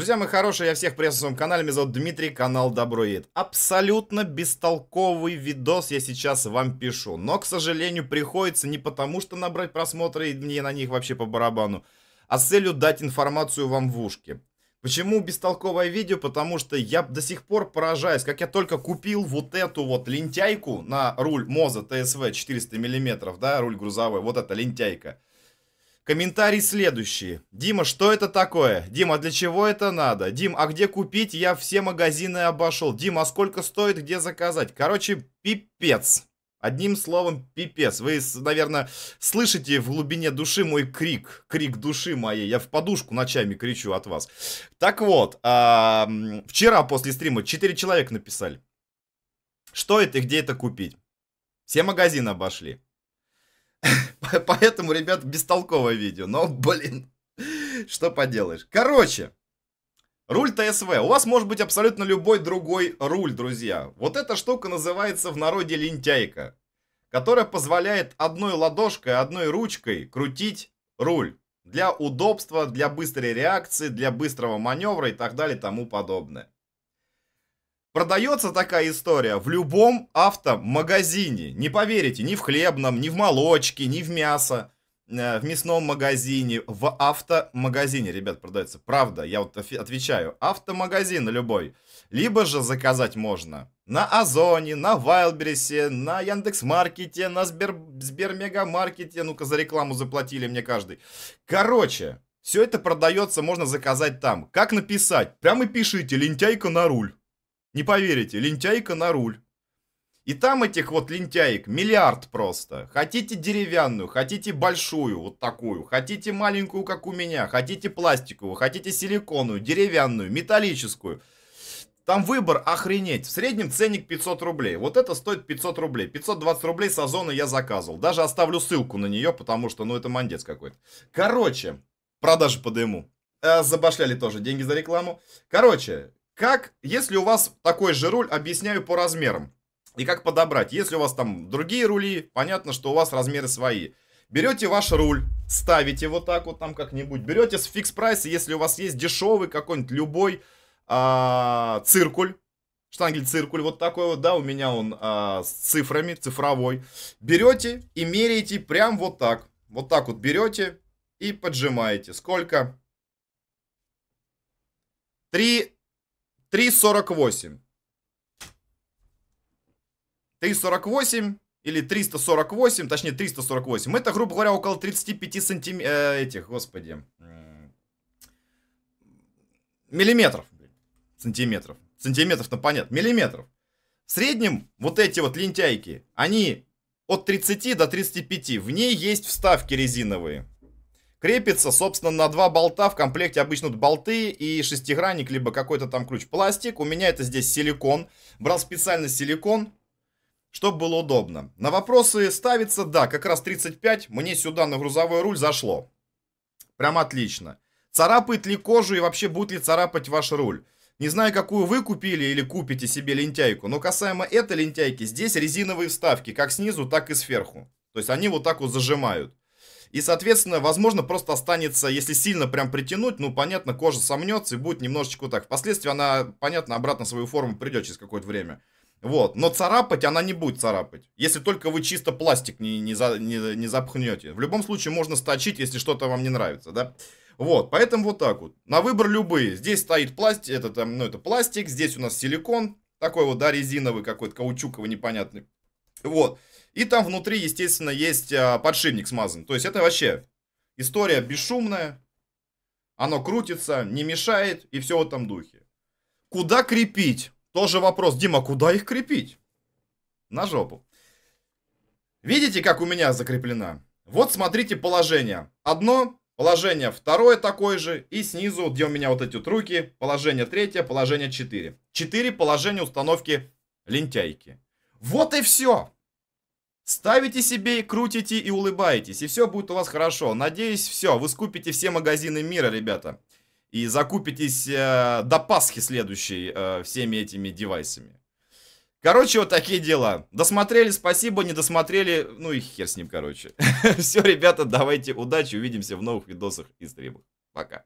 Друзья мои хорошие, я всех приветствую на своем канале, меня зовут Дмитрий, канал Доброид. Абсолютно бестолковый видос я сейчас вам пишу, но, к сожалению, приходится не потому, что набрать просмотры и мне на них вообще по барабану, а с целью дать информацию вам в ушки. Почему бестолковое видео? Потому что я до сих пор поражаюсь, как я только купил вот эту вот лентяйку на руль Моза ТСВ 400 мм, да, руль грузовой, вот эта лентяйка. Комментарий следующий. Дима, что это такое? Дима, а для чего это надо? Дим, а где купить? Я все магазины обошел. Дим, а сколько стоит, где заказать? Короче, пипец. Одним словом, пипец. Вы, наверное, слышите в глубине души мой крик. Крик души моей. Я в подушку ночами кричу от вас. Так вот, вчера после стрима 4 человека написали. Что это и где это купить? Все магазины обошли. Поэтому, ребят, бестолковое видео. Но, блин, что поделаешь. Короче, руль ТСВ. У вас может быть абсолютно любой другой руль, друзья. Вот эта штука называется в народе лентяйка. Которая позволяет одной ладошкой, одной ручкой крутить руль. Для удобства, для быстрой реакции, для быстрого маневра и так далее и тому подобное. Продается такая история в любом автомагазине. Не поверите, ни в хлебном, ни в молочке, ни в мясо, э, в мясном магазине, в автомагазине, ребят, продается. Правда, я вот отвечаю, автомагазин любой. Либо же заказать можно на Озоне, на Вайлберисе, на Яндекс.Маркете, на Сбер... Сбермегамаркете. Ну-ка, за рекламу заплатили мне каждый. Короче, все это продается, можно заказать там. Как написать? Прямо пишите, лентяйка на руль. Не поверите, лентяйка на руль. И там этих вот лентяек миллиард просто. Хотите деревянную, хотите большую, вот такую. Хотите маленькую, как у меня. Хотите пластиковую, хотите силиконную, деревянную, металлическую. Там выбор охренеть. В среднем ценник 500 рублей. Вот это стоит 500 рублей. 520 рублей с Озона я заказывал. Даже оставлю ссылку на нее, потому что, ну, это мандец какой-то. Короче, продажи по дыму. Э, забашляли тоже деньги за рекламу. Короче, как, если у вас такой же руль, объясняю по размерам. И как подобрать. Если у вас там другие рули, понятно, что у вас размеры свои. Берете ваш руль, ставите вот так вот там как-нибудь. Берете с фикс прайса, если у вас есть дешевый какой-нибудь любой а, циркуль. Штангель-циркуль вот такой вот, да, у меня он а, с цифрами, цифровой. Берете и меряете прям вот так. Вот так вот берете и поджимаете. Сколько? 3 348. 348 или 348, точнее 348. Это, грубо говоря, около 35 сантиметров, э, этих, господи, миллиметров, сантиметров. Сантиметров, ну понятно, миллиметров. В среднем вот эти вот лентяйки, они от 30 до 35. В ней есть вставки резиновые. Крепится, собственно, на два болта. В комплекте обычно болты и шестигранник, либо какой-то там ключ. Пластик. У меня это здесь силикон. Брал специально силикон, чтобы было удобно. На вопросы ставится, да, как раз 35. Мне сюда на грузовой руль зашло. Прям отлично. Царапает ли кожу и вообще будет ли царапать ваш руль? Не знаю, какую вы купили или купите себе лентяйку, но касаемо этой лентяйки, здесь резиновые вставки, как снизу, так и сверху. То есть они вот так вот зажимают. И, соответственно, возможно, просто останется, если сильно прям притянуть, ну, понятно, кожа сомнется и будет немножечко так. Впоследствии она, понятно, обратно свою форму придет через какое-то время. Вот, но царапать она не будет царапать, если только вы чисто пластик не, не, за, не, не запхнете. В любом случае можно сточить, если что-то вам не нравится, да. Вот, поэтому вот так вот. На выбор любые. Здесь стоит пластик, это там, ну это пластик, здесь у нас силикон, такой вот, да, резиновый какой-то, каучуковый, непонятный. Вот. И там внутри, естественно, есть а, подшипник смазан. То есть это вообще история бесшумная. Оно крутится, не мешает и все в этом духе. Куда крепить? Тоже вопрос. Дима, куда их крепить? На жопу. Видите, как у меня закреплена? Вот смотрите положение. Одно, положение второе такое же. И снизу, где у меня вот эти вот руки, положение третье, положение четыре. Четыре положения установки лентяйки. Вот и все. Ставите себе, крутите и улыбаетесь, и все будет у вас хорошо. Надеюсь, все, вы скупите все магазины мира, ребята. И закупитесь э, до Пасхи следующей э, всеми этими девайсами. Короче, вот такие дела. Досмотрели, спасибо, не досмотрели, ну и хер с ним, короче. Все, ребята, давайте удачи, увидимся в новых видосах и стримах. Пока.